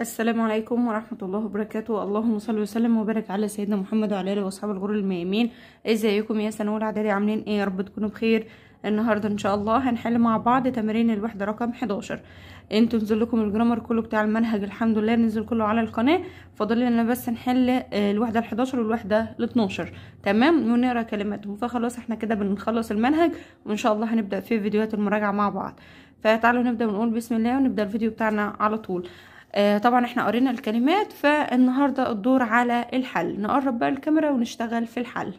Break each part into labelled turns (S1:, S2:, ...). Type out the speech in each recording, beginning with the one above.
S1: السلام عليكم ورحمة الله وبركاته اللهم صل وسلم وبارك على سيدنا محمد وعلى آله وأصحاب الغر الميامين ازيكم يا ثانوي الإعدادي عاملين ايه يا رب تكونوا بخير النهاردة ان شاء الله هنحل مع بعض تمارين الوحدة رقم 11 انتوا نزل لكم الجرامر كله بتاع المنهج الحمد لله نزل كله على القناة فاضل لنا بس نحل آه، الوحدة ال11 والوحدة ال12 تمام ونقرا كلماتهم فخلاص احنا كده بنخلص المنهج وان شاء الله هنبدأ في فيديوهات المراجعة مع بعض فتعالوا نبدأ ونقول بسم الله ونبدأ الفيديو بتاعنا على طول آه، طبعا احنا قرينا الكلمات فالنهاردة الدور على الحل نقرب بقى الكاميرا ونشتغل في الحل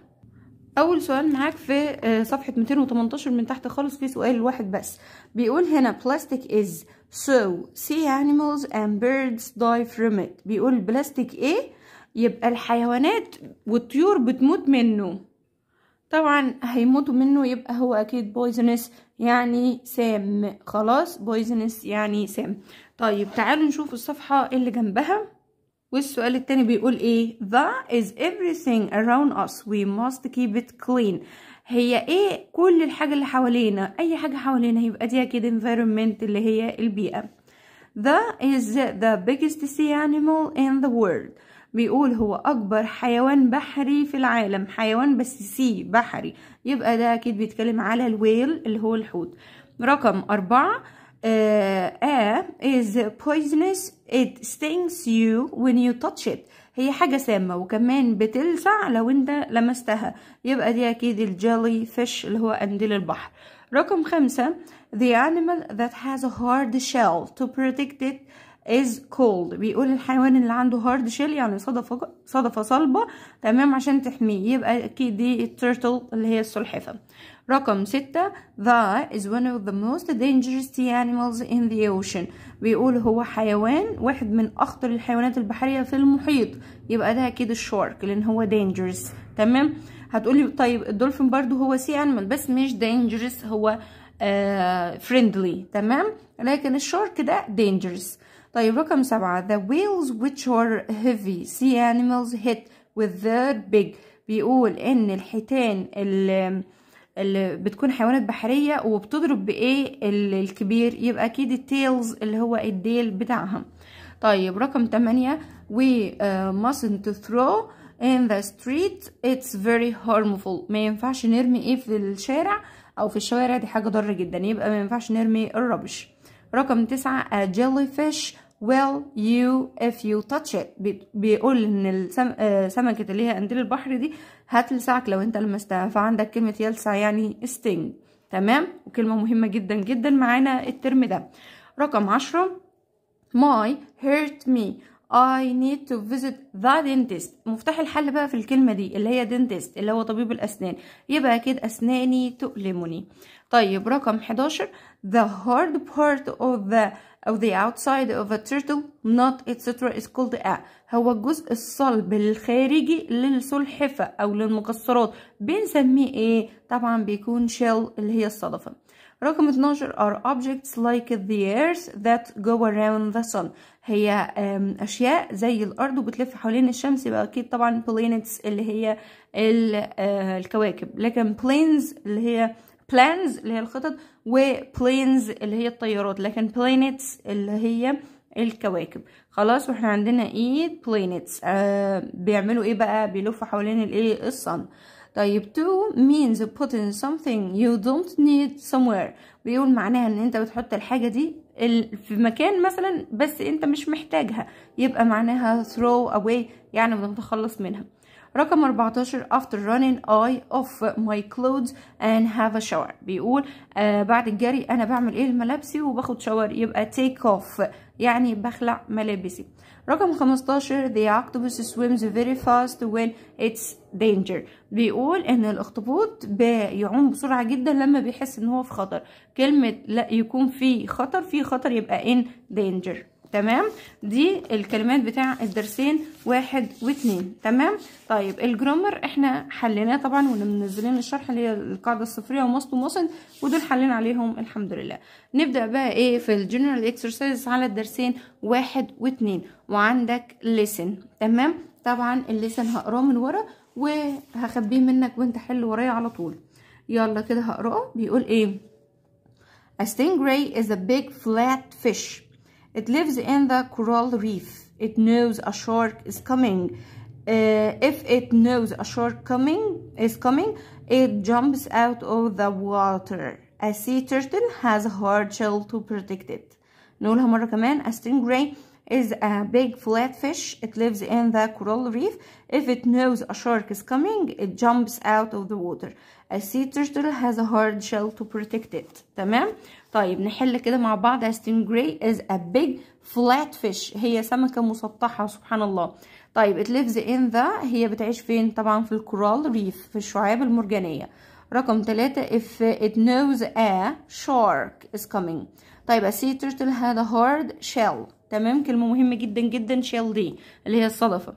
S1: اول سؤال معاك في آه، صفحة 218 من تحت خالص في سؤال واحد بس بيقول هنا plastic is so sea animals and birds die from it بيقول بلاستيك ايه يبقى الحيوانات والطيور بتموت منه طبعا هيموتوا منه يبقى هو اكيد poisonous يعني سام خلاص poisonous يعني سام طيب تعالوا نشوف الصفحة اللي جنبها والسؤال التاني بيقول ايه the is everything around us we must keep it clean هي ايه كل الحاجة اللي حوالينا اي حاجة حوالينا يبقى دي اكيد environment اللي هي البيئة the is the biggest sea animal in the world بيقول هو اكبر حيوان بحري في العالم حيوان بس سي بحري يبقى ده اكيد بيتكلم على الويل اللي هو الحوت رقم أربعة آه، is poisonous it stings you when you touch it هي حاجة سامة وكمان بتلسع لو انت لمستها يبقى دي اكيد الجيلي فيش اللي هو قنديل البحر رقم خمسة the animal that has a hard shell to protect it is cold بيقول الحيوان اللي عنده hard shell يعني صدفة صدفة صلبة تمام عشان تحميه يبقى اكيد دي التيرتل اللي هي السلحفة رقم ستة the is one of the most dangerous sea animals in the ocean بيقول هو حيوان واحد من أخطر الحيوانات البحرية في المحيط يبقى ده أكيد الشارك لأن هو dangerous تمام هتقولي طيب الدولفين برضو هو سي animal بس مش dangerous هو فريندلي آه، friendly تمام لكن الشارك ده dangerous طيب رقم سبعة the whales which are heavy sea animals hit with their big بيقول ان الحيتان اللي اللي بتكون حيوانات بحرية وبتضرب بايه الكبير يبقى اكيد التيلز اللي هو الديل بتاعها طيب رقم 8 we uh, mustn't throw in the street it's very harmful ما ينفعش نرمي ايه في الشارع او في الشوارع دي حاجة ضارة جدا يبقى ما ينفعش نرمي الربش رقم 9 a jellyfish Well you if you touch it بيقول ان السمكة آه، اللي هي قنديل البحر دي هات لسعك لو انت لمستها فعندك كلمة يلسع يعني sting تمام وكلمة مهمة جدا جدا معانا الترم ده رقم عشرة my hurt me I need to visit the dentist مفتاح الحل بقى في الكلمة دي اللي هي dentist اللي هو طبيب الأسنان يبقى أكيد أسناني تؤلمني طيب رقم 11 the hard part of the أو the outside of a turtle not etc is called a هو الجزء الصلب الخارجي للسلحفة أو للمكسرات بنسميه إيه طبعا بيكون shell اللي هي الصدفة رقم 12 are objects like the earth that go around the sun هي أشياء زي الأرض وبتلف حوالين الشمس يبقى أكيد طبعا planets اللي هي آه، الكواكب لكن planes اللي هي بلانز اللي هي الخطط وبلينز اللي هي الطيارات لكن planets اللي هي الكواكب خلاص واحنا عندنا ايه planets آه بيعملوا ايه بقى بيلفوا حوالين الايه الصن طيب to means putting something you don't need somewhere بيقول معناها ان انت بتحط الحاجة دي في مكان مثلا بس انت مش محتاجها يبقى معناها throw away يعني بتتخلص منها رقم 14 after running I off my clothes and have a shower بيقول آه بعد الجري انا بعمل ايه لملابسي وباخد شاور يبقى take off يعني بخلع ملابسي رقم 15 the octopus swims very fast when it's danger بيقول ان الاخطبوط بيعوم بسرعه جدا لما بيحس ان هو في خطر كلمه لا يكون في خطر في خطر يبقى in danger تمام دي الكلمات بتاع الدرسين واحد واتنين تمام طيب الجرامر احنا حليناه طبعا ومنزلين الشرح اللي هي القاعده الصفريه ومصل ومصل ودول حلينا عليهم الحمد لله نبدا بقى ايه في الجنرال اكسرسايز على الدرسين واحد واتنين وعندك ليسن تمام طبعا الليسن هقراه من ورا وهخبيه منك وانت حل ورايا على طول يلا كده هقراه بيقول ايه A stingray is a big flat fish It lives in the coral reef. It knows a shark is coming. Uh, if it knows a shark coming is coming, it jumps out of the water. A sea turtle has a hard shell to protect it. نقولها مرة كمان a stingray is a big flatfish. It lives in the coral reef. If it knows a shark is coming, it jumps out of the water. A sea turtle has a hard shell to protect it. تمام؟ طيب نحل كده مع بعض a stingray is a big flat fish هي سمكة مسطحة سبحان الله طيب it lives in the هي بتعيش فين طبعا في الكورال ريف في الشعاب المرجانية رقم ثلاثة if it knows a shark is coming طيب a sea turtle had a hard shell تمام كلمة مهمة جدا جدا shell دي اللي هي الصدفة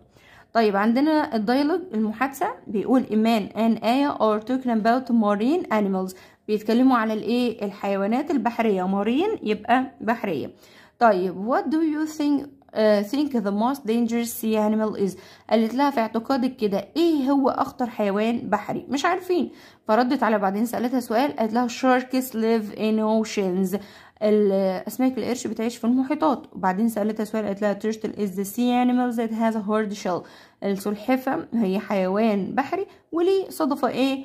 S1: طيب عندنا الدايلوج المحادثة بيقول إيمان and آية are talking about marine animals بيتكلموا على الايه الحيوانات البحريه مارين يبقى بحريه طيب what do you think uh, think the most dangerous sea animal is قالت لها في اعتقادك كده ايه هو اخطر حيوان بحري مش عارفين فردت على بعدين سالتها سؤال قالت لها sharks live in oceans الاسماك القرش بتعيش في المحيطات وبعدين سالتها سؤال قالت لها turtle is the sea animal that has a hard shell السلحفه هي حيوان بحري وليه صدفه ايه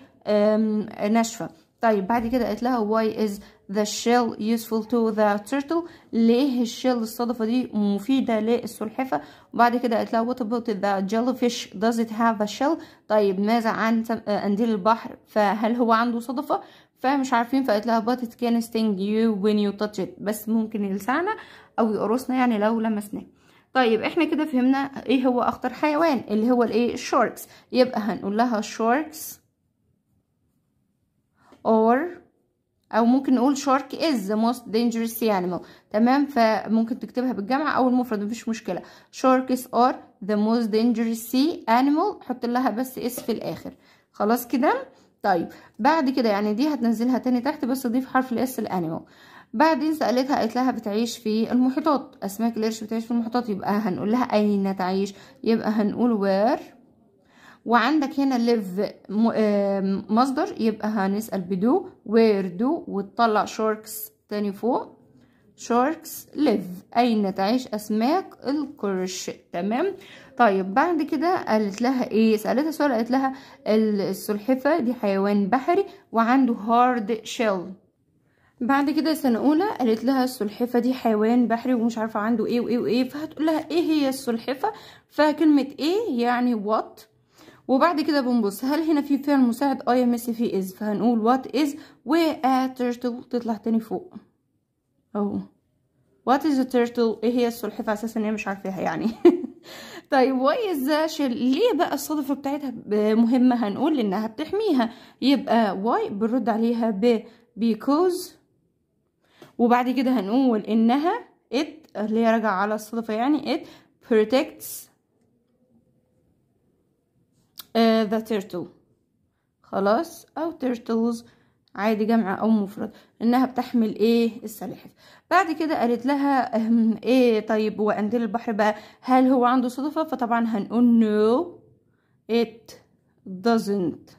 S1: ناشفه طيب بعد كده قالت لها why is the shell useful to the turtle ليه الشيل الصدفة دي مفيدة للسلحفة وبعد كده قالت لها what about the jellyfish does it have a shell طيب ماذا عن قنديل البحر فهل هو عنده صدفة فمش عارفين فقالت لها but it can sting you when you touch it بس ممكن يلسعنا او يقرصنا يعني لو لمسناه طيب احنا كده فهمنا ايه هو اخطر حيوان اللي هو الايه الشاركس يبقى هنقول لها الشاركس or او ممكن نقول shark is the most dangerous animal تمام فممكن تكتبها بالجمع او المفرد مفيش مشكله sharks are the most dangerous sea animal حط لها بس اس في الاخر خلاص كده طيب بعد كده يعني دي هتنزلها تاني تحت بس ضيف حرف الاس الانيمال بعدين سالتها قالت لها بتعيش في المحيطات اسماك القرش بتعيش في المحيطات يبقى هنقول لها اين تعيش يبقى هنقول where وعندك هنا ليف مصدر يبقى هنسأل بدو وير دو وتطلع شوركس تاني فوق شوركس ليف أين تعيش أسماك القرش تمام طيب بعد كده قالت لها ايه سألتها سؤال قالت لها السلحفة دي حيوان بحري وعنده هارد شيل بعد كده سنة أولى قالت لها السلحفة دي حيوان بحري ومش عارفة عنده ايه وايه وايه فهتقول لها ايه هي السلحفة فكلمة ايه يعني وات وبعد كده بنبص هل هنا في فعل مساعد اي ام اس في از فهنقول وات از و ا turtle تطلع تاني فوق اهو وات از turtle ايه هي السلحفاه اساسا هي مش عارفاها يعني طيب واي ذا ليه بقى الصدفه بتاعتها مهمه هنقول انها بتحميها يبقى واي بنرد عليها ب because وبعد كده هنقول انها ات اللي هي راجعه على الصدفه يعني it protects ذا آه، تيرتل خلاص او تيرتلز عادي جمع او مفرد انها بتحمل ايه السلاحف بعد كده قالت لها ايه طيب وانديل البحر بقى هل هو عنده صدفة فطبعا هنقول نو ات دازنت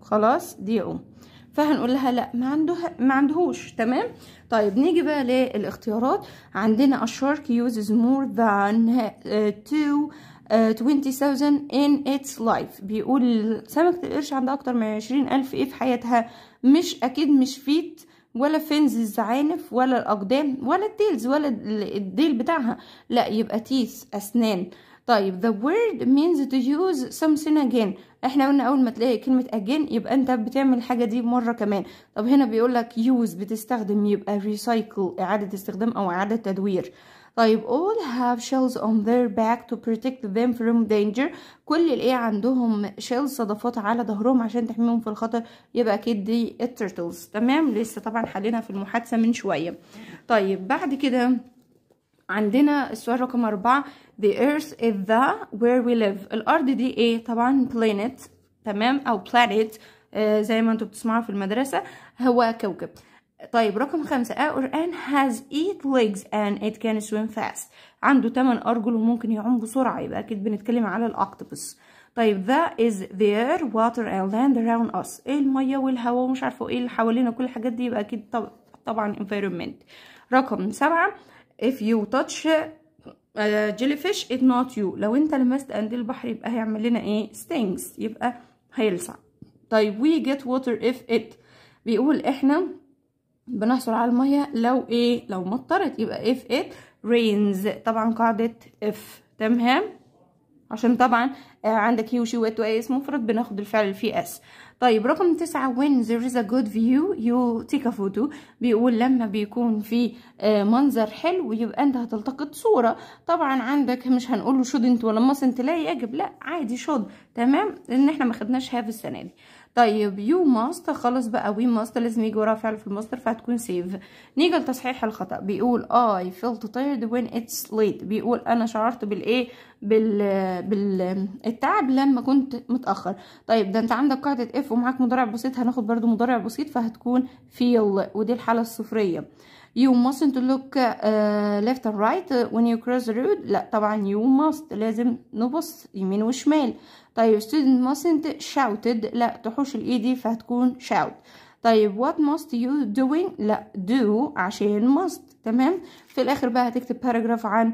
S1: خلاص دي ام فهنقول لها لا ما عنده ما عندهوش تمام طيب نيجي بقى للاختيارات عندنا الشارك يوزز مور ذان تو 20,000 آه، in its life بيقول سمكة القرش عندها أكتر من 20,000 إيه في حياتها مش أكيد مش فيت ولا فينز الزعانف ولا الأقدام ولا التيلز ولا الديل بتاعها لا يبقى تيس أسنان طيب the word means to use something again احنا قلنا اول ما تلاقي كلمة again يبقى انت بتعمل الحاجة دي مرة كمان طب هنا بيقولك use بتستخدم يبقى recycle اعادة استخدام او اعادة تدوير طيب all have shells on their back to protect them from danger كل الايه عندهم shells صدفات على ظهرهم عشان تحميهم في الخطر يبقى اكيد دي التيرتلز تمام لسه طبعا حلينا في المحادثه من شويه طيب بعد كده عندنا السؤال رقم أربعة the earth is the where we live الأرض دي ايه طبعا planet تمام أو planet آه زي ما انتوا بتسمعوا في المدرسة هو كوكب طيب رقم خمسة a organ has eight legs and it can swim fast عنده تمن أرجل وممكن يعوم بسرعة يبقى أكيد بنتكلم على الأكتوبس طيب there is there water and land around us ايه المية والهواء ومش عارفة ايه اللي حوالينا كل الحاجات دي يبقى أكيد طب... طبعا environment رقم سبعة if you touch jellyfish it not you لو انت لمست عند البحر يبقى هيعمل لنا ايه stings يبقى هيلسع طيب we get water if it بيقول احنا بنحصل على الميه لو ايه لو مطرت يبقى if it rains طبعا قاعده if تمام عشان طبعا آه، عندك هي وشي وات و اس مفرد بناخد الفعل في اس طيب رقم تسعة when there is a good view you take a photo بيقول لما بيكون في آه، منظر حلو يبقى انت هتلتقط صورة طبعا عندك مش هنقوله شود انت ولا mustn't لا يجب لا عادي شود تمام لان احنا ما خدناش هاف السنة دي طيب يو ماست خلاص بقى وي ماست لازم يجي وراه فعل في المصدر فهتكون سيف نيجي لتصحيح الخطا بيقول اي فيلت تايرد وين اتس ليت بيقول انا شعرت بالايه بال بالتعب لما كنت متاخر طيب ده انت عندك قاعده اف ومعاك مضارع بسيط هناخد برده مضارع بسيط فهتكون فيل ودي الحاله الصفريه you mustn't look uh, left and right when you cross the road لا طبعا you must لازم نبص يمين وشمال طيب student mustn't shouted لا تحوش الايدي فهتكون shout طيب what must you doing لا do عشان must تمام في الاخر بقى هتكتب باراجراف عن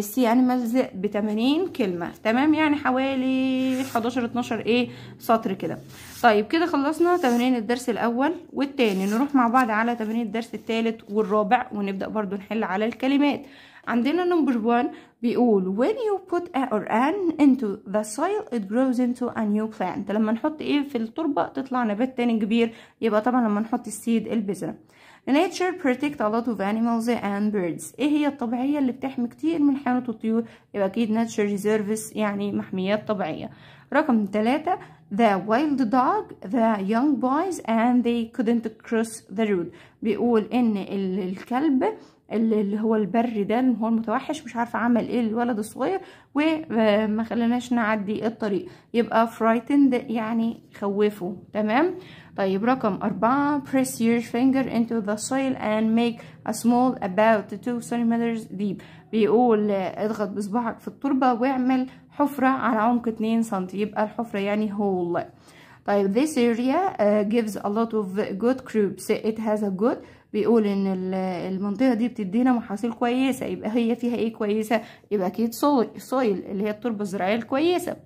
S1: سي انيمالز ب 80 كلمه تمام يعني حوالي 11 12 ايه سطر كده طيب كده خلصنا تمرين الدرس الاول والثاني نروح مع بعض على تمرين الدرس الثالث والرابع ونبدا برضو نحل على الكلمات عندنا نمبر 1 بيقول when you put a or an into the soil it grows into a new plant لما نحط ايه في التربة تطلع نبات تاني كبير يبقى طبعا لما نحط السيد البذرة nature protect a lot of animals and birds ايه هي الطبيعية اللي بتحمي كتير من حيوانات والطيور يبقى اكيد nature reserves يعني محميات طبيعية رقم ثلاثة the wild dog the young boys and they couldn't cross the road بيقول ان الكلب اللي هو البر ده اللي هو المتوحش مش عارفه عمل ايه الولد الصغير وما آه، خلناش نعدي الطريق يبقى frightened يعني خوفه تمام طيب رقم أربعة press your finger into the soil and make a small about 2 centimeters deep بيقول آه، اضغط بصبعك في التربة واعمل حفرة على عمق 2 سنتي يبقى الحفرة يعني hole طيب this area uh, gives a lot of good crops it has a good بيقول ان المنطقه دي بتدينا محاصيل كويسه يبقى هي فيها ايه كويسه يبقى اكيد سويل اللي هي التربه الزراعيه الكويسه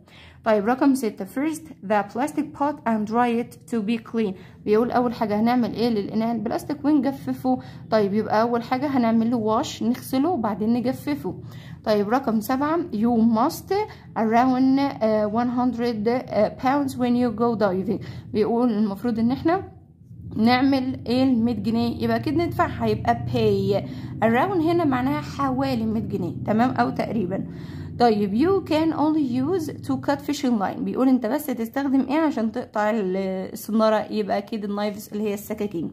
S1: طيب رقم ستة first the plastic pot and dry it to be clean بيقول اول حاجة هنعمل ايه للاناء البلاستيك ونجففه طيب يبقى اول حاجة هنعمل له واش نغسله وبعدين نجففه طيب رقم سبعة you must around 100 uh, uh, pounds when you go diving بيقول المفروض ان احنا نعمل ايه ال 100 جنيه يبقى اكيد ندفعها يبقى باي اراوند هنا معناها حوالي 100 جنيه تمام او تقريبا طيب يو كان اونلي يوز تو كات fishing لاين بيقول انت بس تستخدم ايه عشان تقطع الصناره يبقى اكيد النايفز اللي هي السكاكين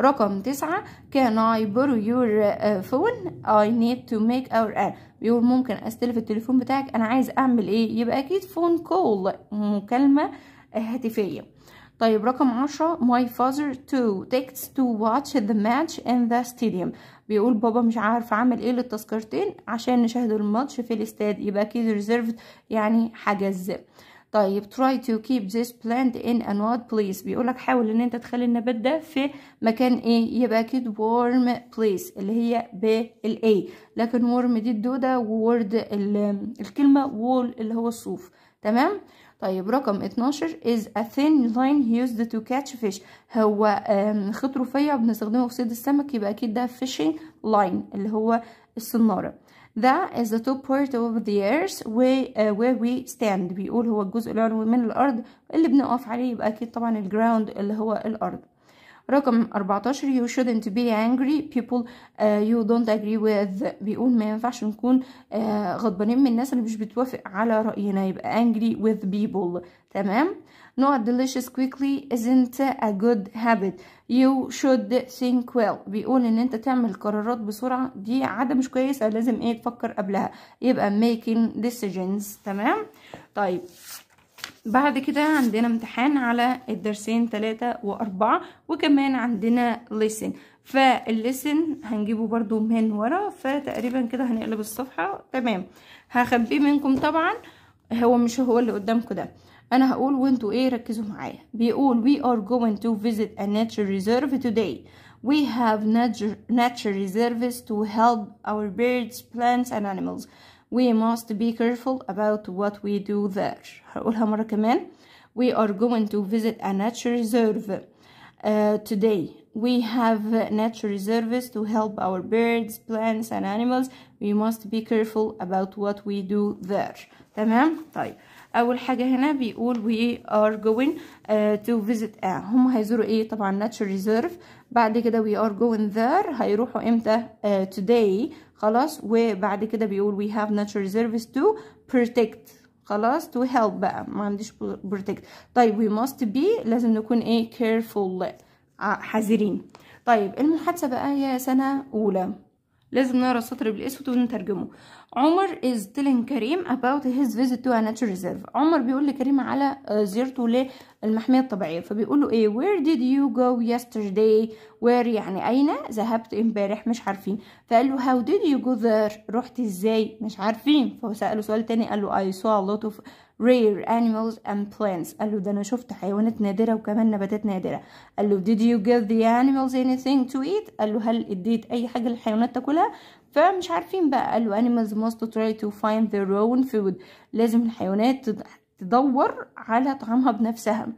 S1: رقم تسعة كان اي بورو يور فون اي نيد تو ميك اور ان بيقول ممكن استلف التليفون بتاعك انا عايز اعمل ايه يبقى اكيد فون كول مكالمة هاتفية طيب رقم عشرة my father to takes to watch the match in the stadium بيقول بابا مش عارف عامل ايه للتذكرتين عشان نشاهد الماتش في الاستاد يبقى اكيد reserved يعني حجز طيب try to keep this plant in a odd place بيقولك حاول ان انت تخلي النبات ده في مكان ايه يبقى اكيد warm place اللي هي بالاي لكن warm دي الدودة وورد الكلمة wall اللي هو الصوف تمام طيب رقم 12 is a thin line used to catch fish هو خيط رفيع بنستخدمه في صيد السمك يبقى اكيد ده fishing line اللي هو الصناره That is the top part of the earth where, uh, where we stand بيقول هو الجزء العلوي من الأرض اللي بنقف عليه يبقى أكيد طبعا الجراوند اللي هو الأرض رقم 14 you shouldn't be angry people uh, you don't agree with بيقول ما ينفعش نكون uh, غضبانين من الناس اللي مش بتوافق على رأينا يبقى angry with people تمام not delicious quickly isn't a good habit you should think well بيقول ان انت تعمل قرارات بسرعة دي عادة مش كويسة لازم ايه تفكر قبلها يبقى making decisions تمام طيب بعد كده عندنا امتحان على الدرسين ثلاثة وأربعة وكمان عندنا ليسن فالليسن هنجيبه برضو من ورا فتقريبا كده هنقلب الصفحة تمام هخبيه منكم طبعا هو مش هو اللي قدامكم ده انا هقول وانتوا ايه ركزوا معايا بيقول we are going to visit a nature reserve today we have nature, nature reserves to help our birds plants and animals we must be careful about what we do there هقولها مرة كمان we are going to visit a nature reserve uh, today we have nature reserves to help our birds plants and animals we must be careful about what we do there تمام طيب اول حاجة هنا بيقول we are going uh, to visit a هم هيزوروا ايه طبعا nature reserve بعد كده we are going there هيروحوا امتى uh, today خلاص وبعد كده بيقول we have natural reserves to protect خلاص to help بقى ما عنديش protect طيب we must be لازم نكون ايه careful آه، حذرين طيب المحادثة بقى هي سنة أولى لازم نقرا السطر بالاسود ونترجمه عمر is telling كريم about his visit to a nature reserve عمر بيقول لكريم على آه، زيارته للمحمية الطبيعية فبيقول له ايه where did you go yesterday where يعني اين ذهبت امبارح مش عارفين فقال له how did you go there رحت ازاي مش عارفين فهو سأله سؤال تاني قال له I saw a lot of rare animals and plants قال له ده انا شفت حيوانات نادره وكمان نباتات نادره قال له did you give the animals anything to eat قال له هل اديت اي حاجه للحيوانات تاكلها فمش عارفين بقى قالوا animals must try to find their own food لازم الحيوانات تدور على طعامها بنفسها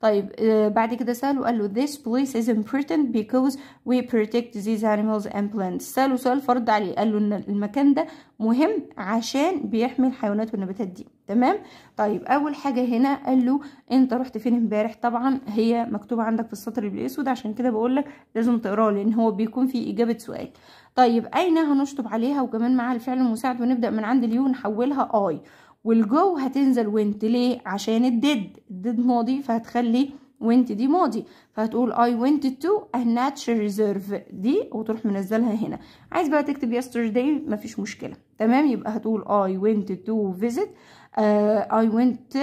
S1: طيب آه، بعد كده سأله قال له this place is important because we protect these animals and plants سأله سؤال فرض عليه قال له ان المكان ده مهم عشان بيحمي الحيوانات والنباتات دي تمام طيب اول حاجه هنا قال له انت رحت فين امبارح طبعا هي مكتوبه عندك في السطر الاسود عشان كده بقول لك لازم تقراه لان هو بيكون فيه اجابه سؤال طيب اين هنشطب عليها وكمان معاها الفعل المساعد ونبدا من عند اليو نحولها اي والجو هتنزل وينت ليه عشان الديد الديد ماضي فهتخلي وينت دي ماضي فهتقول اي وينت تو ا ناتشر ريزيرف دي وتروح منزلها هنا عايز بقى تكتب يسترداي مفيش مشكلة تمام يبقى هتقول اي وينت تو فيزيت اي وينت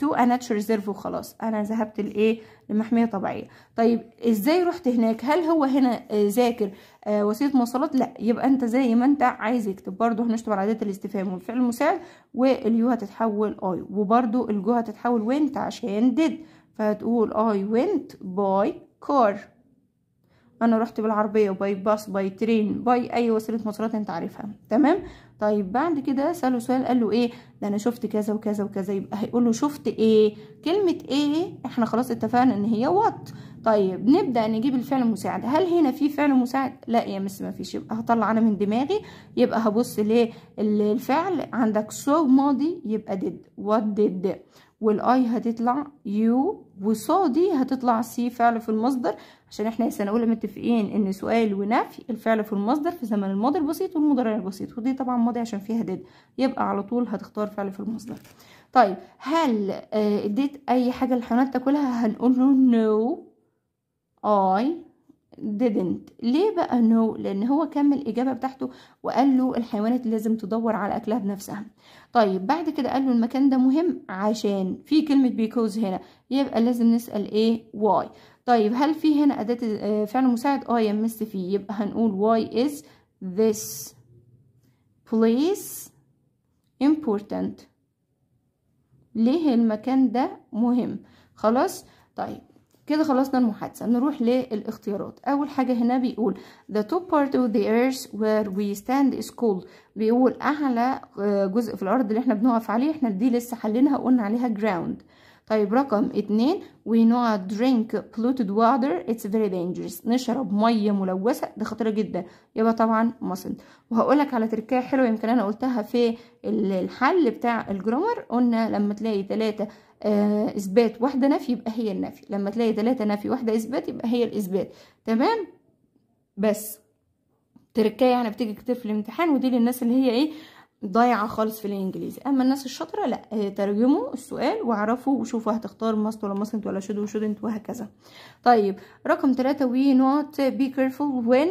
S1: تو ا ناتشر ريزيرف وخلاص انا ذهبت لايه المحمية طبيعية طيب ازاي رحت هناك هل هو هنا آه، ذاكر آه، وسيلة مواصلات لا يبقى انت زي ما انت عايز يكتب برضو هنشتغل على اداة الاستفهام والفعل المساعد واليو هتتحول اي وبرضو الجو هتتحول وينت عشان ديد فهتقول اي وينت باي كار انا رحت بالعربية باي باص باي ترين باي اي وسيلة مواصلات انت عارفها تمام طيب بعد كده سأله سؤال قال له ايه ده انا شفت كذا وكذا وكذا يبقى هيقول له شفت ايه كلمة ايه احنا خلاص اتفقنا ان هي وات طيب نبدأ نجيب الفعل المساعد هل هنا في فعل مساعد لا يا مس ما فيش يبقى هطلع انا من دماغي يبقى هبص للفعل عندك سو ماضي يبقى ديد وات ديد والاي هتطلع يو وصادي هتطلع سي فعل في المصدر عشان احنا سنة اولى متفقين ان سؤال ونفي الفعل في المصدر في زمن الماضي البسيط والمضارع البسيط ودي طبعا ماضي عشان فيها ديد يبقى على طول هتختار فعل في المصدر طيب هل آه، اديت اي حاجه للحيوانات تاكلها هنقول له نو اي didn't ليه بقى no لان هو كمل الاجابه بتاعته وقال له الحيوانات لازم تدور على اكلها بنفسها طيب بعد كده قال له المكان ده مهم عشان في كلمه because هنا يبقى لازم نسال ايه why طيب هل في هنا اداه آه، فعل مساعد اه يا مس في يبقى هنقول why is this place important ليه المكان ده مهم خلاص طيب كده خلصنا المحادثة نروح للاختيارات أول حاجة هنا بيقول the top part of the earth where we stand is cold بيقول أعلى آه، جزء في الأرض اللي احنا بنقف عليه احنا دي لسه حليناها قلنا عليها ground طيب رقم اتنين we not drink polluted water it's very dangerous نشرب مية ملوثة ده خطيرة جدا يبقى طبعا mustn't وهقولك على تركية حلوة يمكن انا قلتها في الحل بتاع الجرامر قلنا لما تلاقي تلاتة آه، اثبات واحدة نفي يبقى هي النفي لما تلاقي تلاتة نفي واحدة اثبات يبقى هي الاثبات تمام بس تركية يعني بتيجي كتير في الامتحان ودي للناس اللي هي ايه ضايعه خالص في الانجليزي اما الناس الشاطره لا آه، ترجموا السؤال واعرفوا وشوفوا هتختار ماست ولا ماستنت ولا شود وشودنت وهكذا طيب رقم ثلاثة وي نوت بي كيرفول وين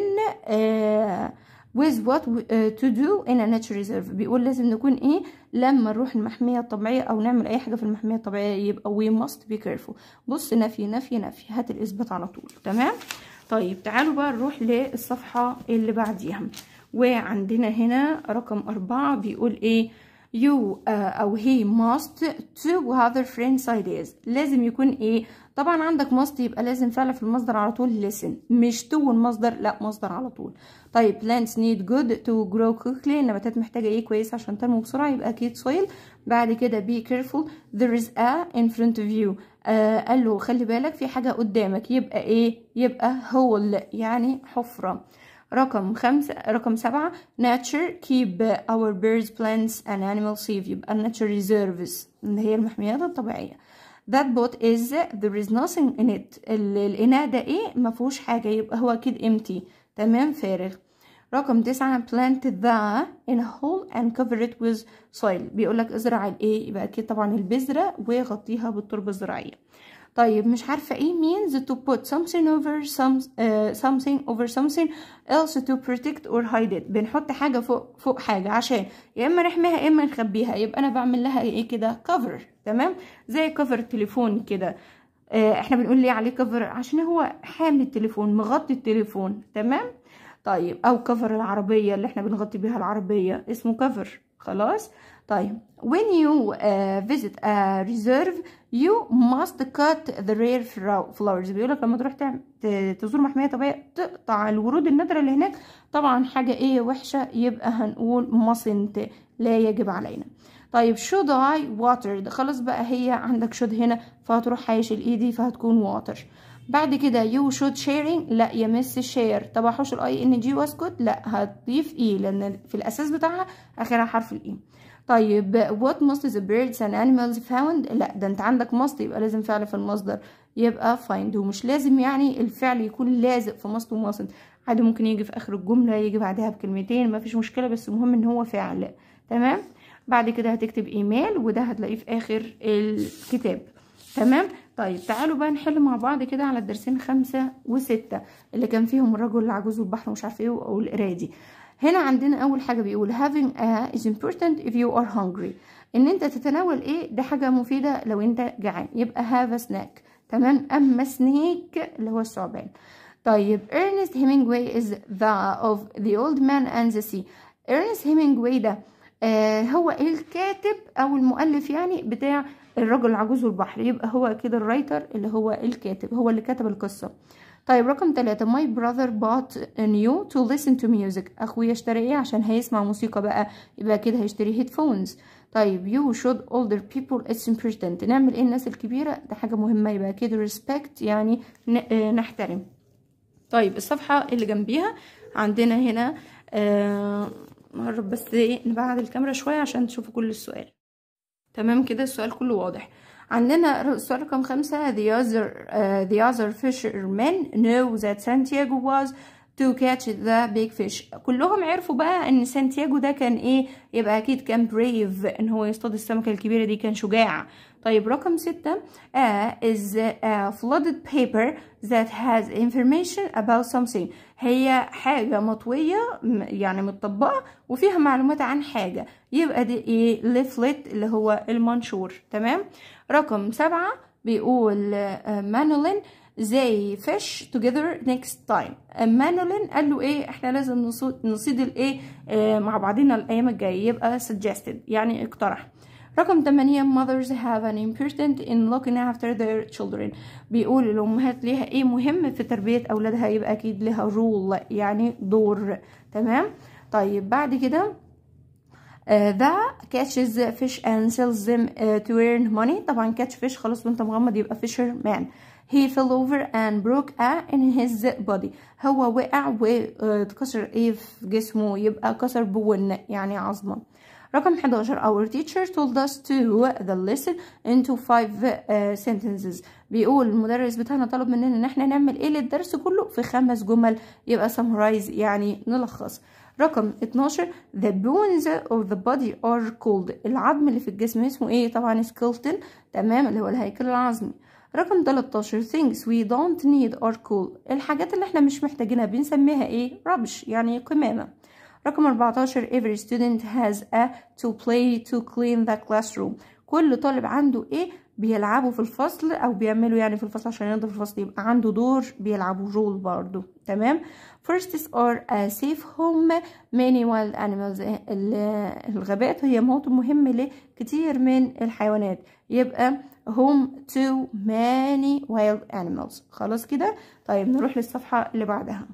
S1: ويز with what آه، to do in a nature reserve بيقول لازم نكون ايه لما نروح المحمية الطبيعية او نعمل اي حاجة في المحمية الطبيعية يبقى we must be careful بص نفي نفي نفي هات الاثبات على طول تمام طيب تعالوا بقى نروح للصفحة اللي بعديها وعندنا هنا رقم أربعة بيقول إيه you uh, أو he must to other friends ideas لازم يكون إيه طبعا عندك must يبقى لازم فعلا في المصدر على طول listen مش to المصدر لا مصدر على طول طيب plants need good to grow quickly النباتات محتاجة إيه كويس عشان تنمو بسرعة يبقى اكيد soil بعد كده be careful there is a in front of you آه قال له خلي بالك في حاجة قدامك يبقى إيه يبقى hole يعني حفرة رقم خمسة رقم سبعة nature keep our birds plants and animals safe يبقى nature reserves اللي هي المحميات الطبيعية that boat is there is nothing in it الإناء ده إيه مفهوش حاجة يبقى هو أكيد empty تمام فارغ رقم تسعة plant the in a hole and cover it with soil بيقولك ازرع الايه يبقى اكيد طبعا البذرة وغطيها بالتربة الزراعية طيب مش عارفة ايه means to put something over some, uh, something over something else to protect or hide it بنحط حاجة فوق فوق حاجة عشان يا اما نحميها يا اما نخبيها يبقى انا بعمل لها ايه كده cover تمام زي cover التليفون كده آه احنا بنقول ليه عليه كفر عشان هو حامل التليفون مغطي التليفون تمام طيب او كفر العربية اللي احنا بنغطي بيها العربية اسمه كفر خلاص طيب when you uh, visit a reserve you must cut the rare flowers بيقولك لما تروح تزور محمية طبيعية تقطع الورود النادرة اللي هناك طبعا حاجة ايه وحشة يبقى هنقول mustn't لا يجب علينا طيب should I water ده خلاص بقى هي عندك should هنا فهتروح حايش الايدي فهتكون water بعد كده you should sharing لا يا مس شير طب احوش الاي ان جي واسكت لا هتضيف اي e، لان في الاساس بتاعها اخرها حرف الاي e. طيب what must the birds and animals found لا ده انت عندك must يبقى لازم فعل في المصدر يبقى find ومش لازم يعني الفعل يكون لازق في must ومustn't عادي ممكن يجي في اخر الجمله يجي بعدها بكلمتين مفيش مشكله بس المهم ان هو فعل تمام بعد كده هتكتب ايميل وده هتلاقيه في اخر الكتاب تمام طيب تعالوا بقى نحل مع بعض كده على الدرسين خمسة وستة اللي كان فيهم الرجل العجوز والبحر ومش عارف ايه والقرايه دي هنا عندنا اول حاجه بيقول having a is important if you are hungry ان انت تتناول ايه ده حاجه مفيده لو انت جعان يبقى have a snack تمام اما سنيك اللي هو الثعبان طيب ارنست هيمنجوي از ذا اوف ذا اولد مان اند ذا سي ارنست هيمنجوي ده آه، هو الكاتب او المؤلف يعني بتاع الرجل العجوز والبحر يبقى هو كده الرايتر اللي هو الكاتب هو اللي كتب القصه طيب رقم ثلاثة my brother bought a new to listen to music أخويا اشترى إيه عشان هيسمع موسيقى بقى يبقى كده هيشتري headphones طيب you should older people it's important نعمل إيه الناس الكبيرة ده حاجة مهمة يبقى كده respect يعني آه، نحترم طيب الصفحة اللي جنبيها عندنا هنا آه نقرب بس ايه نبعد الكاميرا شوية عشان تشوفوا كل السؤال تمام كده السؤال كله واضح عندنا سؤال رقم خمسة the other uh, the other fishermen know that Santiago was to catch the big fish كلهم عرفوا بقى ان سانتياجو ده كان ايه يبقى اكيد كان بريف ان هو يصطاد السمكه الكبيره دي كان شجاع طيب رقم ستة uh, is a flooded paper that has information about something هي حاجة مطوية يعني متطبقة وفيها معلومات عن حاجة يبقى دي ايه leaflet اللي هو المنشور تمام رقم سبعة بيقول آه، مانولين زي فيش together next time آه، مانولين قال له ايه احنا لازم نصيد الايه اه مع بعضنا الايام الجايه يبقى suggested يعني اقترح رقم 8 mothers have an important in looking after their children بيقول الامهات ليها ايه مهم في تربيه اولادها يبقى اكيد لها رول يعني دور تمام طيب بعد كده ذا كاتشز فيش اند سيلز them آه، to earn money طبعا كاتش فيش خلاص وانت مغمض يبقى فيشر مان he fell over and broke a in his body هو وقع واتكسر ايه في جسمه يبقى كسر بون يعني عظمه رقم 11 our teacher told us to the lesson into five uh, sentences بيقول المدرس بتاعنا طلب مننا ان احنا نعمل ايه للدرس كله في خمس جمل يبقى summarize يعني نلخص رقم 12 the bones of the body are cold العظم اللي في الجسم اسمه ايه طبعا skeleton تمام اللي هو الهيكل العظمي رقم 13 things we don't need are cool الحاجات اللي احنا مش محتاجينها بنسميها ايه rubbish يعني قمامة رقم 14 every student has a to play to clean the classroom كل طالب عنده ايه بيلعبوا في الفصل او بيعملوا يعني في الفصل عشان ينضف الفصل يبقى عنده دور بيلعبوا رول برضو تمام forests are a uh, safe home many wild animals eh, الغابات هي موطن مهم لكتير من الحيوانات يبقى home to many wild animals خلاص كده طيب نروح للصفحة اللي بعدها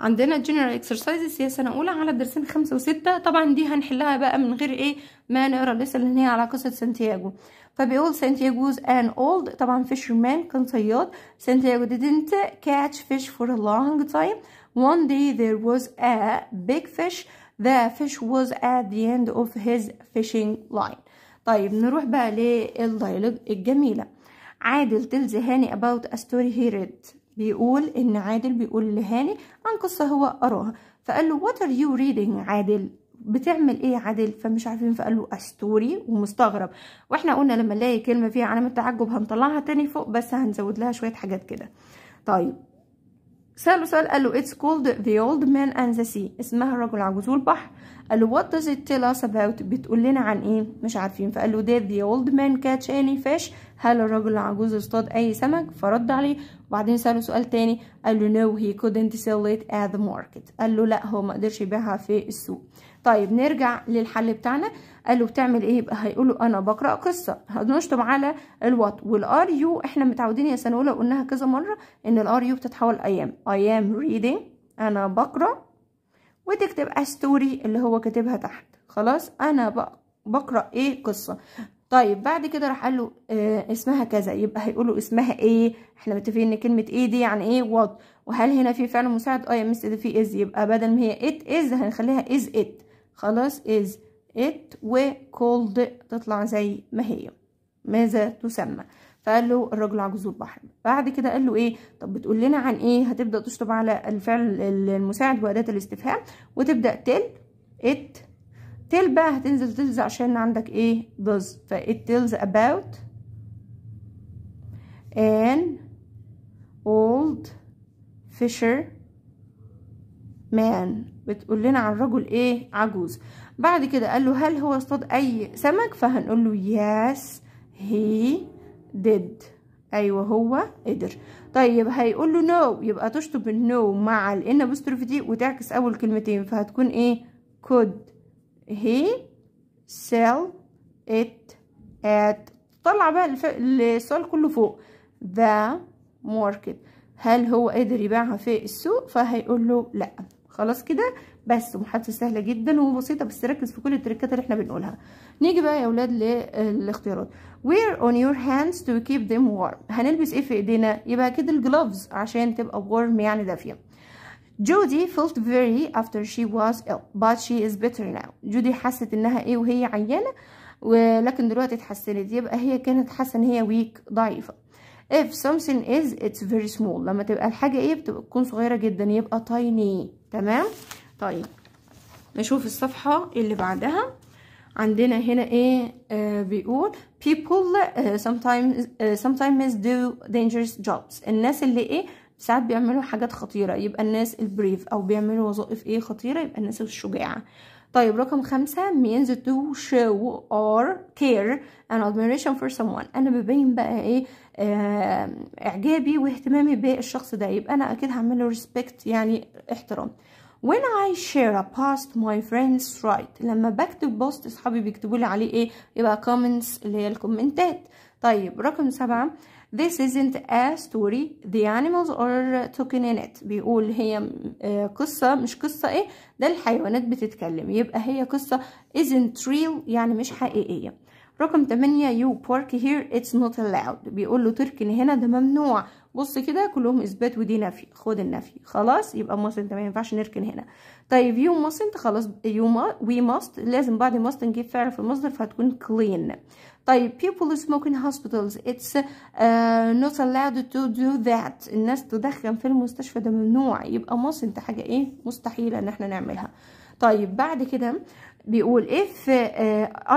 S1: عندنا general exercises هي سنة أولى على الدرسين خمسة وستة طبعا دي هنحلها بقى من غير إيه ما نقرا لسه لأن هي على قصة سانتياجو فبيقول سانتياجوز أن أولد طبعا مان كان صياد سانتياجو didn't catch fish for a long time One day there was a big fish. The fish was at the end of his fishing line. طيب نروح بقى للدايلوج الجميلة عادل tells هاني about a story he read بيقول ان عادل بيقول لهاني عن قصة هو قراها فقال له what are you reading عادل بتعمل ايه عادل فمش عارفين فقال له استوري ومستغرب واحنا قلنا لما نلاقي كلمة فيها علامة تعجب هنطلعها تاني فوق بس هنزود لها شوية حاجات كده طيب سأله سؤال قال له it's called the old man and the sea اسمها الرجل العجوز والبحر قال له what does it tell us about بتقول لنا عن ايه مش عارفين فقال له did the old man catch any fish هل الرجل العجوز اصطاد اي سمك فرد عليه وبعدين سأله سؤال تاني قال له no he couldn't sell it at the market قال له لا هو ما قدرش يبيعها في السوق طيب نرجع للحل بتاعنا قالوا بتعمل ايه يبقى هيقولوا انا بقرا قصه هنشطب على الوات والار يو احنا متعودين يا سنه اولى قلناها كذا مره ان الار يو بتتحول ايام اي ام ريدنج انا بقرا وتكتب ستوري اللي هو كاتبها تحت خلاص انا بقرا ايه قصه طيب بعد كده راح قال له آه اسمها كذا يبقى هيقولوا اسمها ايه احنا متفقين ان كلمه ايه دي يعني ايه وات وهل هنا في فعل مساعد اه يا مس في از يبقى بدل ما هي ات از هنخليها از ات خلاص is it و cold تطلع زي ما هي ماذا تسمى فقال له الرجل عجوز البحر بعد كده قال له ايه طب بتقول لنا عن ايه هتبدا تشطب على الفعل المساعد واداه الاستفهام وتبدا تل ات تل بقى هتنزل تلز عشان عندك ايه does ف it tells about an old fisher man بتقول لنا عن رجل ايه عجوز بعد كده قال له هل هو اصطاد اي سمك فهنقول له yes he did ايوه هو قدر طيب هيقول له نو no. يبقى تشطب النو no مع الان ابوستروفي دي وتعكس اول كلمتين فهتكون ايه كود هي سيل ات ات طلع بقى الف... السؤال كله فوق ذا ماركت هل هو قدر يبيعها في السوق فهيقول له لا خلاص كده بس محادثه سهله جدا وبسيطه بس ركز في كل التريكات اللي احنا بنقولها نيجي بقى يا اولاد للاختيارات وير اون يور هاندز تو keep them وارم هنلبس ايه في ايدينا يبقى كده الجلوفز عشان تبقى وارم يعني دافيه جودي فيلت فيري افتر شي واز ايل بات شي از بيتر ناو جودي حست انها ايه وهي عيانه ولكن دلوقتي اتحسنت يبقى هي كانت حاسه ان هي ويك ضعيفه if something is it's very small لما تبقى الحاجة ايه بتبقى تكون صغيرة جدا يبقى tiny تمام طيب نشوف الصفحة اللي بعدها عندنا هنا ايه آه بيقول people uh, sometimes uh, sometimes do dangerous jobs الناس اللي ايه ساعات بيعملوا حاجات خطيرة يبقى الناس البريف او بيعملوا وظائف ايه خطيرة يبقى الناس الشجاعة طيب رقم خمسة means to show or care and admiration for someone أنا ببين بقى إيه اعجابي واهتمامي بالشخص ده يبقى انا اكيد هعمله ريسبكت يعني احترام when I share a post my friends write لما بكتب بوست اصحابي بيكتبوا لي عليه ايه يبقى comments اللي هي الكومنتات طيب رقم سبعة this isn't a story the animals are talking in it بيقول هي قصة مش قصة ايه ده الحيوانات بتتكلم يبقى هي قصة isn't real يعني مش حقيقية رقم 8 يو بارك هير اتس نوت الاود بيقول له تركن هنا ده ممنوع بص كده كلهم اثبات ودي نفي خد النفي خلاص يبقى ماست انت ما ينفعش نركن هنا طيب يو ماست خلاص يو ما وي ماست لازم بعد ماست نجيب فعل في المصدر فهتكون كلين طيب people smoke hospitals it's uh, not allowed to do that الناس تدخن في المستشفى ده ممنوع يبقى ماست حاجه ايه مستحيله ان احنا نعملها طيب بعد كده بيقول if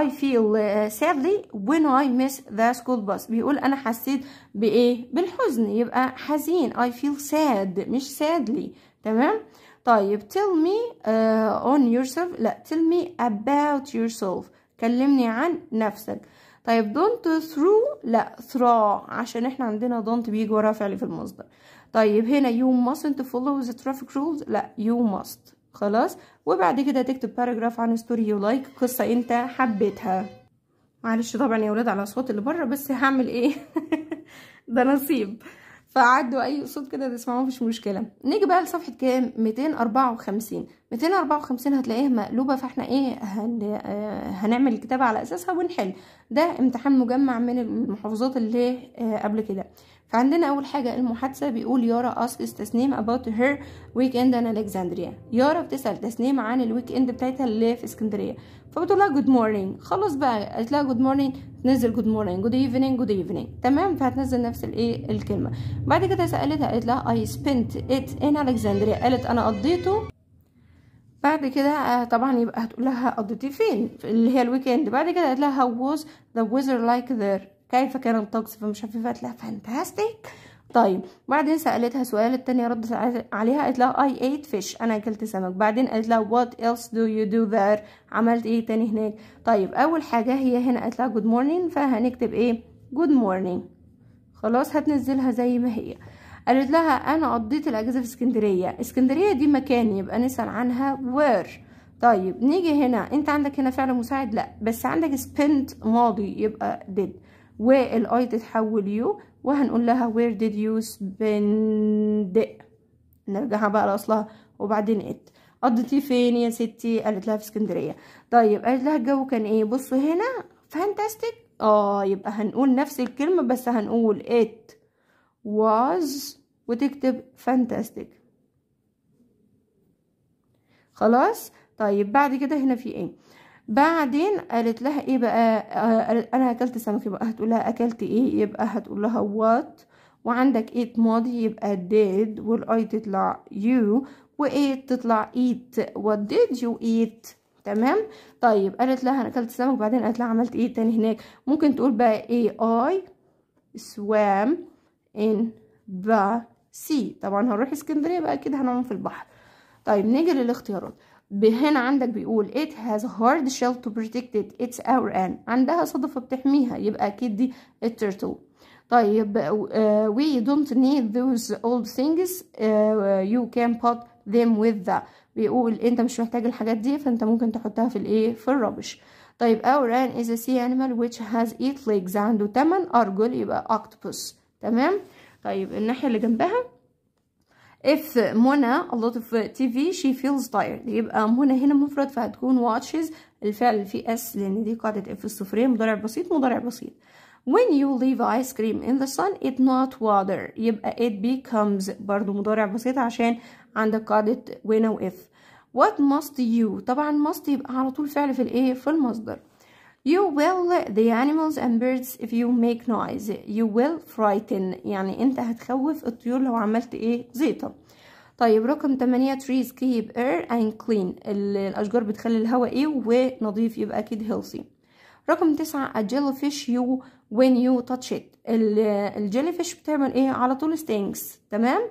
S1: I feel sadly when I miss the school bus بيقول أنا حسيت بإيه بالحزن يبقى حزين I feel sad مش sadly تمام طيب tell me uh, on yourself لا tell me about yourself كلمني عن نفسك طيب don't throw لا throw عشان احنا عندنا don't بيجي وراه فعل في المصدر طيب هنا you mustn't follow the traffic rules لا you must خلاص وبعد كده تكتب باراجراف عن ستوري يو لايك قصه انت حبيتها معلش طبعا يا ولاد على الاصوات اللي بره بس هعمل ايه ده نصيب فعدوا اي صوت كده تسمعوه مفيش مشكله نيجي بقى لصفحه كام 254 254 هتلاقيها مقلوبه فاحنا ايه هن... هنعمل الكتابه على اساسها ونحل ده امتحان مجمع من المحافظات اللي آه، قبل كده فعندنا أول حاجة المحادثة بيقول يارا asks تسنيم هير ويك اند ان الكسندريا يارا بتسأل تسنيم عن الويك اند بتاعتها اللي في اسكندرية فبتقول لها جود مورنينج خلاص بقى قالت لها جود مورنينج تنزل جود مورنينج جود ايفنينج جود ايفنينج تمام فهتنزل نفس الايه الكلمة بعد كده سألتها قالت لها I spent it ان الكسندريا قالت أنا قضيته بعد كده آه، طبعا يبقى هتقول لها قضيتيه فين اللي هي الويك اند بعد كده قالت لها هاو was ذا ويزر لايك ذير كيف كان الطقس فمشففات لها فانتاستيك طيب بعدين سالتها سؤال التانية ردت عليها قالت لها I ate fish انا اكلت سمك بعدين قالت لها وات ايلس دو يو دو ذير عملت ايه تاني هناك طيب اول حاجة هي هنا قالت لها جود مورنينج فهنكتب ايه جود مورنينج خلاص هتنزلها زي ما هي قالت لها انا قضيت الاجازة في اسكندرية اسكندرية دي مكان يبقى نسأل عنها وير طيب نيجي هنا انت عندك هنا فعل مساعد لا بس عندك سبنت ماضي يبقى ديد والاي تتحول يو وهنقول لها where did you spend نرجعها بقى لاصلها وبعدين ات قضيتي فين يا ستي قالت لها في اسكندريه طيب قالت لها الجو كان ايه بصوا هنا فانتاستيك اه يبقى هنقول نفس الكلمه بس هنقول ات was وتكتب فانتاستيك خلاص طيب بعد كده هنا في ايه بعدين قالت لها ايه بقى آه انا اكلت سمك يبقى هتقول لها اكلت ايه يبقى هتقول لها وات وعندك ايت ماضي يبقى ديد والاي تطلع يو وايت تطلع ايت وات ديد يو ايت تمام طيب قالت لها انا اكلت سمك بعدين قالت لها عملت ايه تاني هناك ممكن تقول بقى ايه اي سوام ان ذا سي طبعا هنروح اسكندريه بقى كده هنعوم في البحر طيب نيجي للاختيارات هنا عندك بيقول it has hard shell to protect it it's our an عندها صدفة بتحميها يبقى أكيد دي التيرتل طيب uh, we don't need those old things uh, you can put them with the بيقول انت مش محتاج الحاجات دي فانت ممكن تحطها في الايه في الربش طيب our an is a sea animal which has eight legs عنده 8 أرجل يبقى octopus تمام طيب الناحية اللي جنبها if منى a lot of uh, TV she feels tired يبقى منى هنا مفرد فهتكون watches الفعل فيه s لان دي قاعدة f الصفرية مضارع بسيط مضارع بسيط when you leave ice cream in the sun it not water يبقى it becomes برضو مضارع بسيط عشان عندك قاعدة when و if what must you طبعا must يبقى على طول فعل في الايه في المصدر You will the animals and birds if you make noise You will frighten يعني انت هتخوف الطيور لو عملت ايه زيطة طيب رقم 8 trees keep air and clean الاشجار بتخلي الهواء ايه ونظيف يبقى اكيد healthy رقم 9 a jellyfish you when you touch it الجيلي فيش بتعمل ايه على طول stings تمام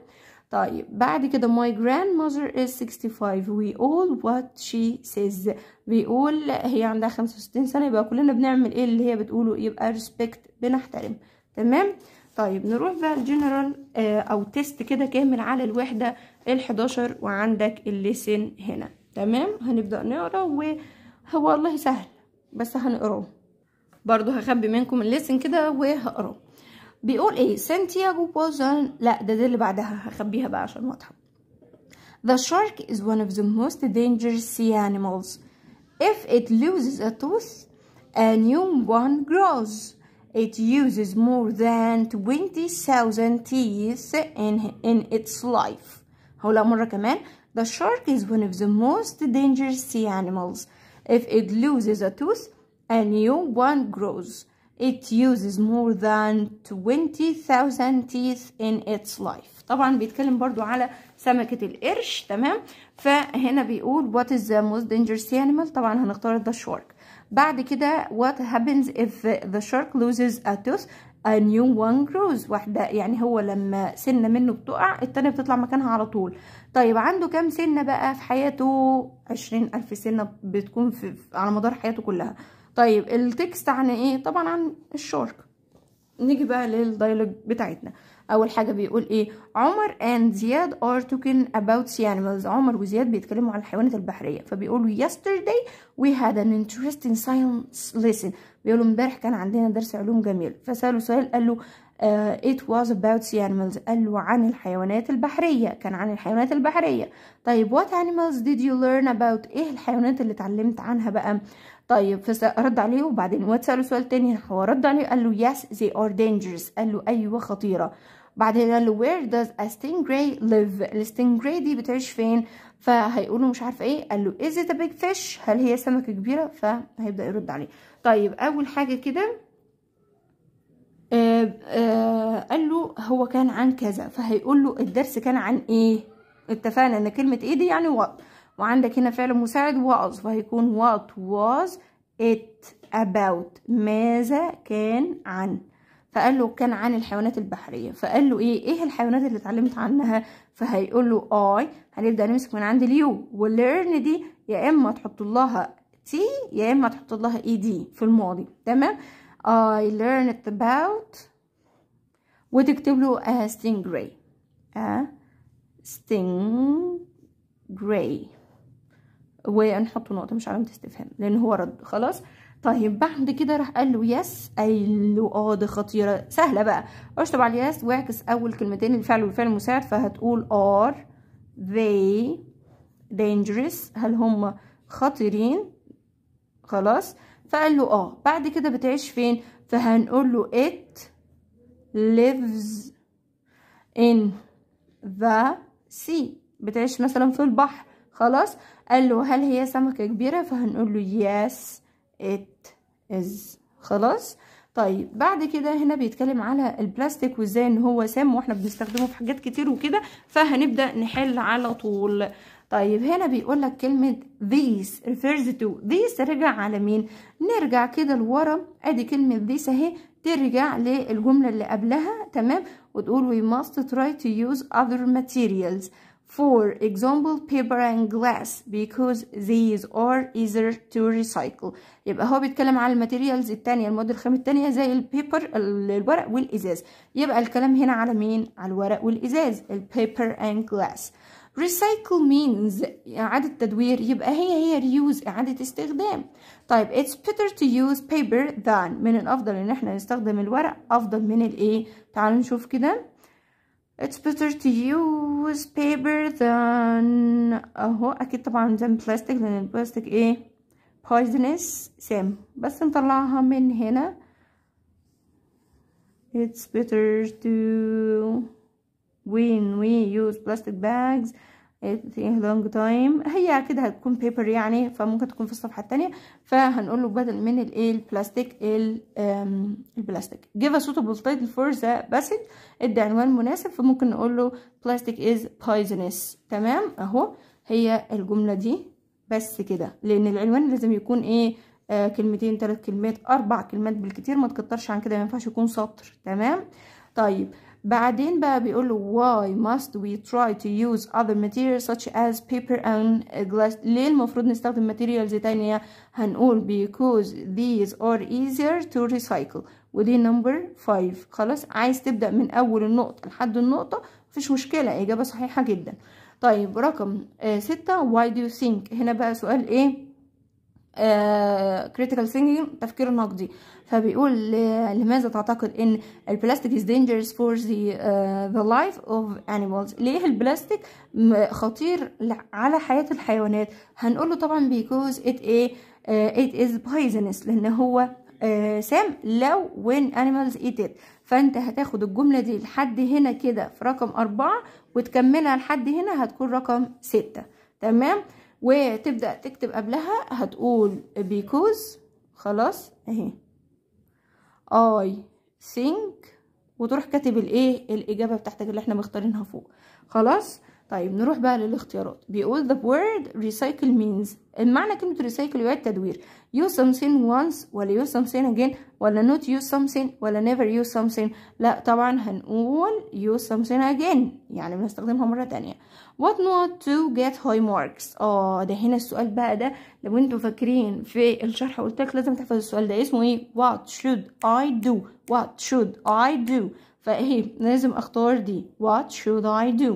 S1: طيب بعد كده my grandmother is 65 we all what she says بيقول هي عندها 65 سنة يبقى كلنا بنعمل ايه اللي هي بتقوله يبقى respect بنحترم تمام طيب نروح بقى الجنرال آه او تيست كده كامل على الحداشر وعندك الليسن هنا تمام هنبدأ نقرا وهو والله سهل بس هنقراه برضو هخبي منكم الليسن كده وهقراه بيقول ايه سانتياغو was لا ده ده اللي بعدها هخبيها بقى عشان واضحه The shark is one of the most dangerous sea animals. If it loses a tooth, a new one grows. It uses more than 20,000 teeth in, in its life. هقولها مرة كمان. The shark is one of the most dangerous sea animals. If it loses a tooth, a new one grows. It uses more than 20,000 teeth in its life. طبعا بيتكلم برضو على سمكة القرش تمام فهنا بيقول what is the most dangerous animal طبعا هنختار the shark بعد كده what happens if the shark loses a tooth a new one grows واحدة يعني هو لما سنة منه بتقع التانية بتطلع مكانها على طول طيب عنده كام سنة بقى في حياته عشرين ألف سنة بتكون في على مدار حياته كلها طيب التكست عن ايه طبعا عن الشارك نيجي بقى للدايلوج بتاعتنا اول حاجه بيقول ايه عمر اند زياد ار توكن اباوت سي انيمالز عمر وزياد بيتكلموا عن الحيوانات البحريه فبيقولوا yesterday we had an interesting science lesson بيقولوا امبارح كان عندنا درس علوم جميل فسالوا سؤال قال له آه، ات it was about sea animals قال له عن الحيوانات البحريه كان عن الحيوانات البحريه طيب what animals did you learn about ايه الحيوانات اللي اتعلمت عنها بقى طيب فرد عليه وبعدين هو سأله سؤال تاني هو رد عليه قال له yes they are dangerous قال له أيوة خطيرة بعدين قال له where does a stingray live الستنجراي دي بتعيش فين فهيقوله مش عارفه ايه قال له is it a big fish هل هي سمكة كبيرة فهيبدأ يرد عليه طيب أول حاجة كده آه،, آه قال له هو كان عن كذا فهيقول له الدرس كان عن ايه اتفقنا ان كلمة ايه دي يعني وقت وعندك هنا فعل مساعد was فهيكون what was it about ماذا كان عن فقال له كان عن الحيوانات البحرية فقال له ايه ايه الحيوانات اللي اتعلمت عنها فهيقول له I هنبدأ نمسك من عند اليو والليرن دي يا اما تحط لها تي يا اما تحط لها اي e دي في الماضي تمام I learned about وتكتب له a stingray a stingray ونحط نقطه مش علامه استفهام لان هو رد خلاص طيب بعد كده راح قال له يس قال له اه دي خطيره سهله بقى اشطب على الياس واعكس اول كلمتين الفعل والفعل المساعد فهتقول are they dangerous هل هم خطيرين خلاص فقال له اه بعد كده بتعيش فين فهنقول له it lives in the sea بتعيش مثلا في البحر خلاص قال له هل هي سمكة كبيرة فهنقول له يس ات از خلاص طيب بعد كده هنا بيتكلم على البلاستيك وازاي ان هو سام واحنا بنستخدمه في حاجات كتير وكده فهنبدا نحل على طول طيب هنا بيقول لك كلمه ذيس refers to ذيس رجع على مين نرجع كده لورا ادي كلمه this اهي ترجع للجمله اللي قبلها تمام وتقول we must try to use other materials For example paper and glass because these are easier to recycle يبقى هو بيتكلم على الماتيريالز التانية المواد الخام التانية زي البيبر الورق والإزاز يبقى الكلام هنا على مين؟ على الورق والإزاز البيبر and glass recycle means إعادة تدوير يبقى هي هي reuse إعادة استخدام طيب it's better to use paper than من الأفضل إن احنا نستخدم الورق أفضل من الإيه؟ تعالوا نشوف كده it's better to use paper than اهو اكيد طبعا زي البلاستيك لان البلاستيك ايه poisonous سام بس نطلعها من هنا it's better to when we use plastic bags لونج تايم هي اكيد هتكون بيبر يعني فممكن تكون في الصفحه الثانيه فهنقول له بدل من الايه البلاستيك البلاستيك جيف ا سوتابل تايتل فور ذا باسج ادي عنوان مناسب فممكن نقول له بلاستيك از بايزنس تمام اهو هي الجمله دي بس كده لان العنوان لازم يكون ايه آه كلمتين ثلاث كلمات اربع كلمات بالكتير ما تكترش عن كده ما ينفعش يكون سطر تمام طيب بعدين بقى بيقول له why must we try to use other materials such as paper and glass ليه المفروض نستخدم materials تانية هنقول because these are easier to recycle ودي number 5 خلاص عايز تبدأ من أول النقطة لحد النقطة مفيش مشكلة إجابة صحيحة جدا طيب رقم ستة why do you think هنا بقى سؤال إيه كريتيكال آه، ثينكينج تفكير نقدي فبيقول لماذا تعتقد ان البلاستيك از dangerous فور ذا ذا لايف اوف animals ليه البلاستيك خطير على حياه الحيوانات هنقول له طبعا بيكوز ات ايه ات از poisonous لان هو آه، سام لو when animals eat it فانت هتاخد الجملة دي لحد هنا كده في رقم أربعة وتكملها لحد هنا هتكون رقم ستة تمام وتبدأ تكتب قبلها هتقول because خلاص اهي I think وتروح كاتب الايه الاجابه بتاعتك اللي احنا مختارينها فوق خلاص طيب نروح بقى للاختيارات بيقول the word recycle means المعنى كلمة recycle يعد تدوير use something once ولا use something again ولا not use something ولا never use something لا طبعا هنقول use something again يعني بنستخدمها مرة تانية what not to get high marks اه ده هنا السؤال بقى ده لو انتوا فاكرين في الشرح قلت لك لازم تحفظ السؤال ده اسمه ايه what should I do what should I do فايه لازم اختار دي what should I do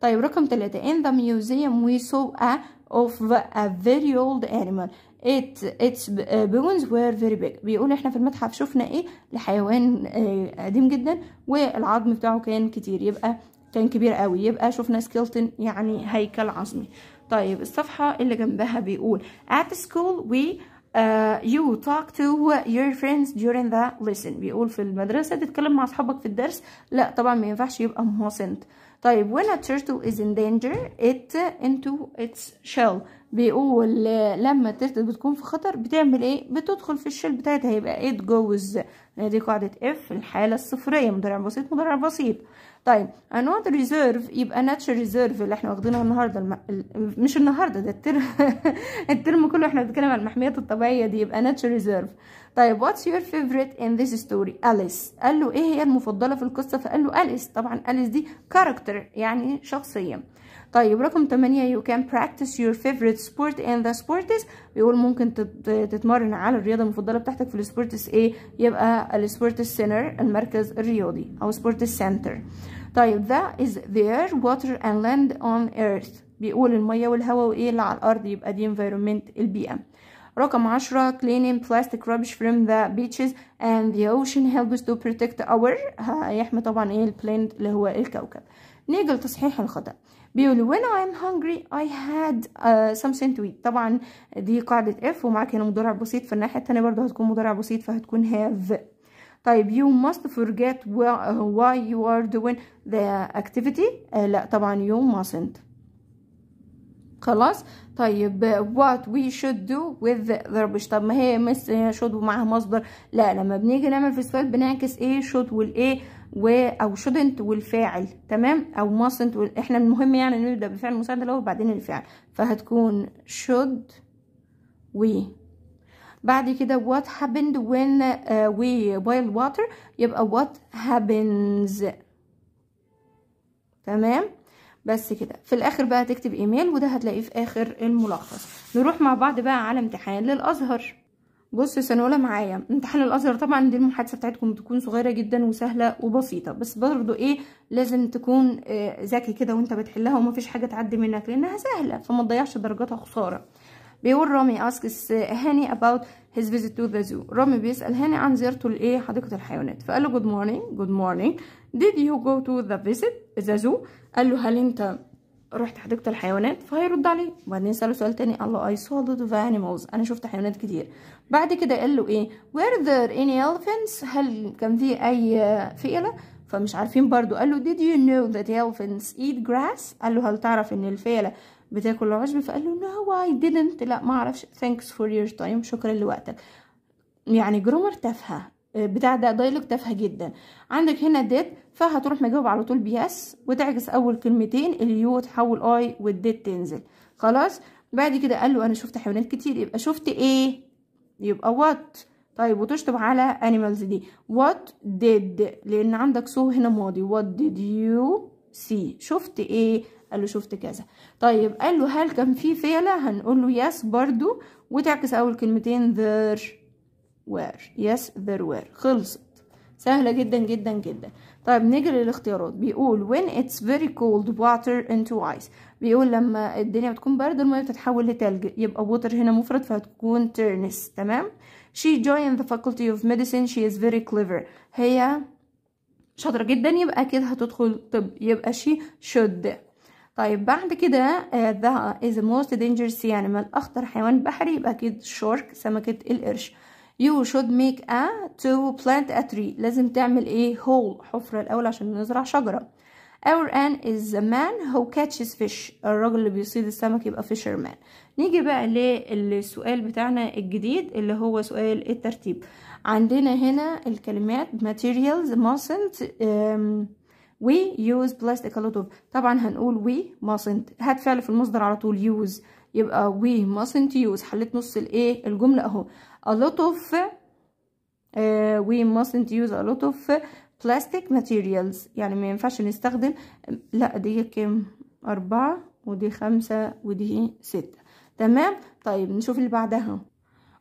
S1: طيب رقم ثلاثة in the museum we saw a of a very old animal it its bones were very big بيقول احنا في المتحف شفنا ايه لحيوان آه، قديم جدا والعظم بتاعه كان كتير يبقى كان كبير قوي يبقى شفنا سكيلتون يعني هيكل عظمي طيب الصفحة اللي جنبها بيقول at school we Uh, you talk to your friends during the lesson بيقول في المدرسة تتكلم مع أصحابك في الدرس لا طبعا ما ينفعش يبقى mustn't طيب when a turtle is in danger it into its shell بيقول لما الترتل بتكون في خطر بتعمل ايه بتدخل في الشيل بتاعتها يبقى it goes دي قاعدة اف الحالة الصفرية مضارع بسيط مضارع بسيط طيب another reserve يبقى natural reserve اللي احنا واخدينها النهاردة الم... مش النهاردة ده الترم الترم كله احنا بنتكلم عن المحميات الطبيعية دي يبقى natural reserve طيب واتس يور فيفريت ان ذيس ستوري أليس قال له ايه هي المفضله في القصه فقال له أليس طبعا أليس دي كاركتر يعني شخصيه طيب رقم 8 يو كان براكتس يور فيفريت سبورت ان ذا سبورتس بيقول ممكن تتمرن على الرياضه المفضله بتاعتك في السبورتس ايه يبقى السبورتس سينر المركز الرياضي او سبورتس سنتر طيب ذا از ذير واتر اند لاند اون ايرث بيقول الميه والهواء وايه اللي على الارض يبقى دي انفايرمنت البيئه رقم 10 cleaning plastic rubbish from the beaches and the ocean helps to protect our هيحمي طبعا ايه البلانت اللي هو الكوكب نيجي لتصحيح الخطأ بيقول when I'm hungry I had uh, something to eat طبعا دي قاعدة if ومعاك هنا مضارع بسيط في الناحية التانية برضه هتكون مضارع بسيط فهتكون have طيب you must forget why you are doing the activity uh, لا طبعا you mustn't خلاص طيب what we should do with the rubbish طب ما هي مس should ومعها مصدر لا لما بنيجي نعمل في السؤال بنعكس ايه should والايه و او shouldn't والفاعل تمام او mustn't وال... احنا المهم يعني نبدا بفعل المساعد الاول وبعدين الفعل فهتكون should we بعد كده what happened when آه، we boil water يبقى what happens تمام بس كده في الاخر بقى تكتب ايميل وده هتلاقيه في اخر الملخص نروح مع بعض بقى على امتحان للازهر بص سنه اولى معايا امتحان الازهر طبعا دي المحادثه بتاعتكم بتكون صغيره جدا وسهله وبسيطه بس برضو ايه لازم تكون آه، ذكي كده وانت بتحلها ومفيش حاجه تعدي منك لانها سهله فما تضيعش درجاتها خساره بيقول رامي اسكس هاني about his visit to the zoo رامي بيسال هاني عن زيارته لايه حديقه الحيوانات فقال له جود مورنينج جود مورنينج did you go to the visit the zoo قال له هل انت رحت حديقة الحيوانات فهيرد عليه وبعدين سأله سؤال تاني قال له I saw lot of animals أنا شفت حيوانات كتير بعد كده قال له إيه were there any elephants هل كان في أي فئلة فمش عارفين برضو قال له did you know that elephants eat grass قال له هل تعرف إن الفئلة بتاكل العشب فقال له no I didn't لا ما أعرفش thanks for your time شكرا لوقتك يعني جرامر تافهة بتاع ده دايلوج تافهه جدا عندك هنا ديت فهتروح مجاوب على طول بيس وتعكس اول كلمتين اليو تحول اي والديت تنزل خلاص بعد كده قال له انا شفت حيوانات كتير يبقى شفت ايه يبقى وات طيب وتشطب على انيمالز دي وات ديد لان عندك سو هنا ماضي وات ديد يو سي شفت ايه قال له شفت كذا طيب قال له هل كان في فيله هنقول له يس برضو وتعكس اول كلمتين ذير were yes there were خلصت سهلة جدا جدا جدا طيب نيجي للاختيارات بيقول when it's very cold water into ice بيقول لما الدنيا بتكون برد المية بتتحول لتلج يبقى water هنا مفرد فهتكون turns تمام she joined the faculty of medicine she is very clever هي شاطرة جدا يبقى اكيد هتدخل طب يبقى she should طيب بعد كده ذا آه، is the most dangerous animal أخطر حيوان بحري يبقى أكيد shark سمكة القرش You should make a to plant a tree لازم تعمل ايه hole حفرة الأول عشان نزرع شجرة Our an is a man who catches fish الراجل اللي بيصيد السمك يبقى fisherman نيجي بقى للسؤال بتاعنا الجديد اللي هو سؤال الترتيب عندنا هنا الكلمات materials mustn't um, we use plastic a lot of طبعا هنقول we mustn't هات فعل في المصدر على طول use يبقى we mustn't use حليت نص الايه الجملة اهو a lot of uh, we mustn't use a lot of uh, plastic materials يعني ما ينفعش نستخدم لا دي كام أربعة ودي خمسة ودي ستة تمام طيب نشوف اللي بعدها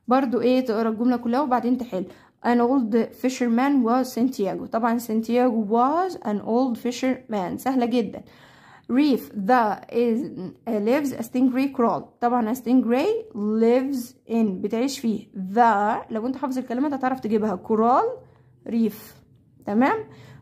S1: برضو ايه تقرا الجملة كلها وبعدين تحل an old fisherman was Santiago طبعا Santiago was an old fisherman سهلة جدا reef the is uh, lives a stingray crawl طبعا a stingray lives in بتعيش فيه the لو انت حافظ الكلمات هتعرف تجيبها coral reef تمام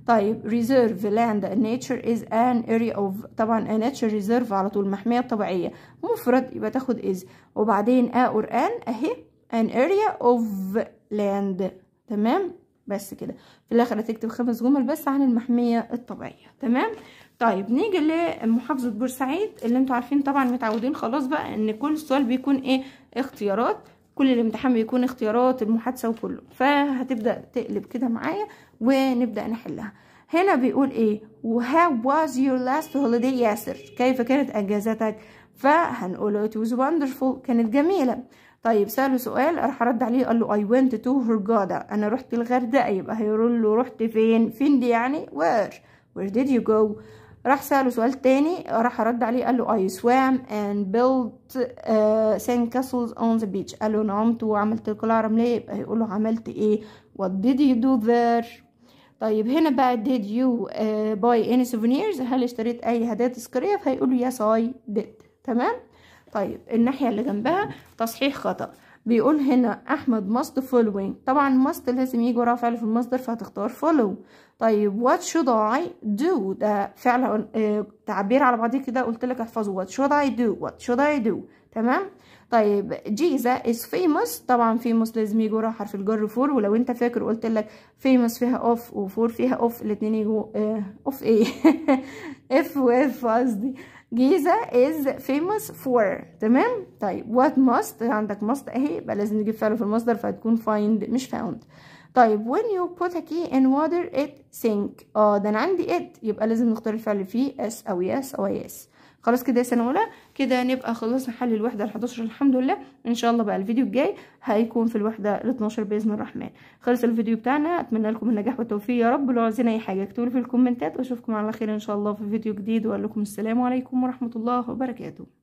S1: طيب reserve land nature is an area of طبعا a nature reserve على طول محمية طبيعية مفرد يبقى تاخد is وبعدين a or an اهي an area of land تمام بس كده في الاخر هتكتب خمس جمل بس عن المحمية الطبيعية تمام طيب نيجي لمحافظه بورسعيد اللي انتوا عارفين طبعا متعودين خلاص بقى ان كل سؤال بيكون ايه اختيارات كل الامتحان بيكون اختيارات المحادثه وكله فهتبدا تقلب كده معايا ونبدا نحلها هنا بيقول ايه وهاو واز يور لاست هوليدي ياسر كيف كانت اجازتك فهنقول it was wonderful كانت جميله طيب سأله سؤال راح أرد عليه قال له I went to Hurghada أنا رحت الغردقة يبقى هيقول له رحت فين فين دي يعني where where did you go راح سأله سؤال تاني راح أرد عليه قال له I swam and built uh, castles on the beach قال له نعمت وعملت القلعة رملية يبقى هيقول له عملت إيه What did you do there طيب هنا بقى did you uh, buy any souvenirs هل اشتريت أي هدايا تذكارية فهيقول له yes I did تمام طيب الناحية اللي جنبها تصحيح خطأ بيقول هنا احمد ماست فولوينج طبعا ماست لازم يجي وراه فعل في المصدر فهتختار فولو طيب وات شود اي دو ده فعل آه، تعبير على بعضيه كده قلت لك احفظه وات شود اي دو وات شود اي دو تمام طيب جيزا از فيموس طبعا فيموس لازم يجي وراها حرف الجر فور ولو انت فاكر قلت لك فيموس فيها اوف وفور فيها اوف الاتنين يجوا اوف ايه اف واف قصدي جيزة is famous for تمام طيب what must عندك must اهي يبقى لازم نجيب فعله في المصدر فهتكون find مش found طيب when you put a key in water it sink اه ده انا عندي it يبقى لازم نختار الفعل فيه s او yes او yes خلاص كده يا سنه اولى كده نبقى خلصنا حل الوحده ال11 الحمد لله ان شاء الله بقى الفيديو الجاي هيكون في الوحده ال12 باذن الرحمن خلص الفيديو بتاعنا اتمنى لكم النجاح والتوفيق يا رب لو عايزين اي حاجه اكتبوا في الكومنتات واشوفكم على خير ان شاء الله في فيديو جديد واقول لكم السلام عليكم ورحمه الله وبركاته